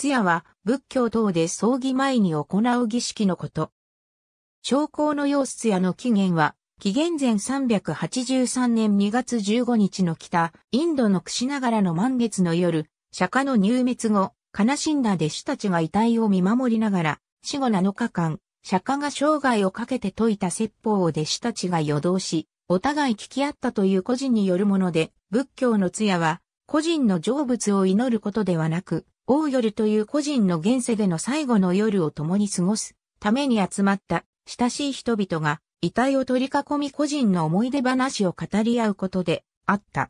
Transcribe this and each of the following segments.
通夜は仏教等で葬儀前に行う儀式のこと。昇降の様子やの起源は、紀元前383年2月15日の北、インドの串ながらの満月の夜、釈迦の入滅後、悲しんだ弟子たちが遺体を見守りながら、死後7日間、釈迦が生涯をかけて説いた説法を弟子たちが夜通し、お互い聞き合ったという個人によるもので、仏教の通夜は、個人の成仏を祈ることではなく、大夜という個人の現世での最後の夜を共に過ごすために集まった親しい人々が遺体を取り囲み個人の思い出話を語り合うことであった。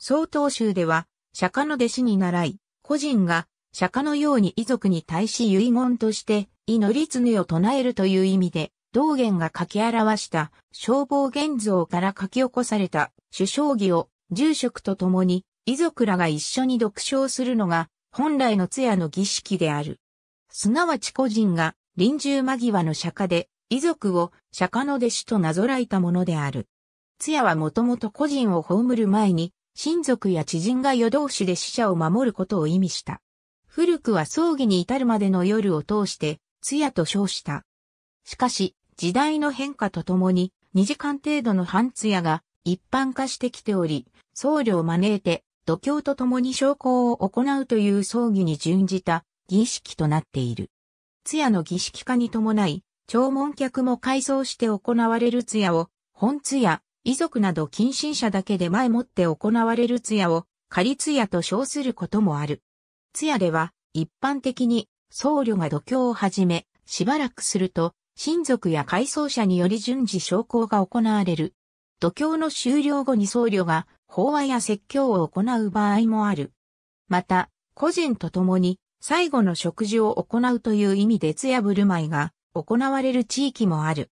曹洞宗では釈迦の弟子に習い、個人が釈迦のように遺族に対し遺言として祈り常を唱えるという意味で道元が書き表した消防現像から書き起こされた首相儀を住職と共に遺族らが一緒に読唱するのが本来の通夜の儀式である。すなわち個人が臨終間際の釈迦で、遺族を釈迦の弟子となぞらえたものである。通夜はもともと個人を葬る前に、親族や知人が夜通しで死者を守ることを意味した。古くは葬儀に至るまでの夜を通して、通夜と称した。しかし、時代の変化とともに、2時間程度の半通夜が一般化してきており、僧侶を招いて度胸とともに昇降を行うという葬儀に準じた儀式となっている。通夜の儀式化に伴い、弔問客も改装して行われる通夜を、本通夜、遺族など近親者だけで前もって行われる通夜を、仮通夜と称することもある。通夜では、一般的に、僧侶が度胸をはじめ、しばらくすると、親族や改装者により順次昇降が行われる。度胸の終了後に僧侶が法話や説教を行う場合もある。また、個人と共に最後の食事を行うという意味でつや振る舞いが行われる地域もある。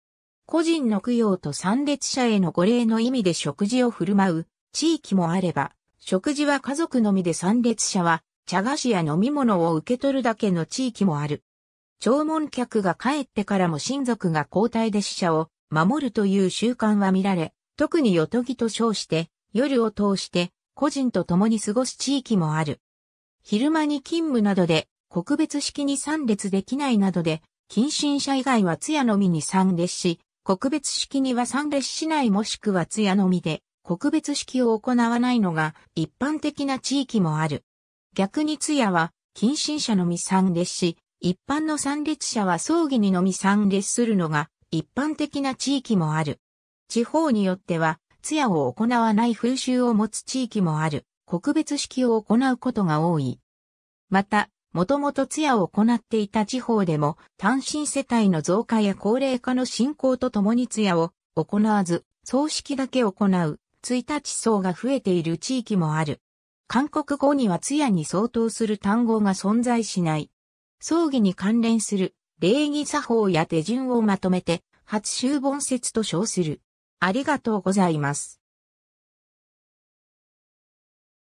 個人の供養と参列者への御礼の意味で食事を振る舞う地域もあれば、食事は家族のみで参列者は茶菓子や飲み物を受け取るだけの地域もある。弔問客が帰ってからも親族が交代で死者を守るという習慣は見られ、特に夜とぎと称して夜を通して個人と共に過ごす地域もある。昼間に勤務などで、国別式に参列できないなどで、近親者以外は通夜のみに参列し、国別式には参列しないもしくは通夜のみで、国別式を行わないのが一般的な地域もある。逆に通夜は、近親者のみ参列し、一般の参列者は葬儀にのみ参列するのが一般的な地域もある。地方によっては、通夜を行わない風習を持つ地域もある、告別式を行うことが多い。また、もともと通夜を行っていた地方でも、単身世帯の増加や高齢化の進行とともに通夜を行わず、葬式だけ行う、1日層が増えている地域もある。韓国語には通夜に相当する単語が存在しない。葬儀に関連する礼儀作法や手順をまとめて、初終盆説と称する。ありがとうございます。